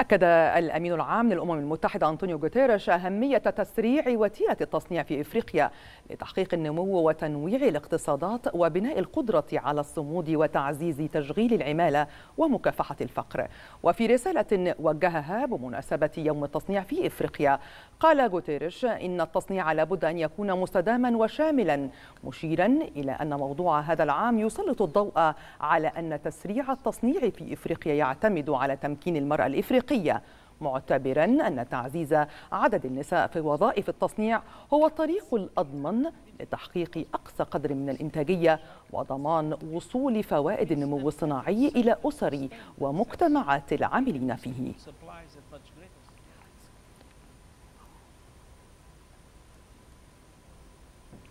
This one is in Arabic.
أكد الأمين العام للأمم المتحدة أنطونيو غوتيريش أهمية تسريع وتيرة التصنيع في إفريقيا لتحقيق النمو وتنويع الاقتصادات وبناء القدرة على الصمود وتعزيز تشغيل العمالة ومكافحة الفقر وفي رسالة وجهها بمناسبة يوم التصنيع في إفريقيا قال غوتيريش إن التصنيع لابد أن يكون مستداما وشاملا مشيرا إلى أن موضوع هذا العام يسلط الضوء على أن تسريع التصنيع في إفريقيا يعتمد على تمكين المرأة الإفريقية معتبرا أن تعزيز عدد النساء في وظائف التصنيع هو الطريق الأضمن لتحقيق أقصى قدر من الإنتاجية وضمان وصول فوائد النمو الصناعي إلى أسر ومجتمعات العاملين فيه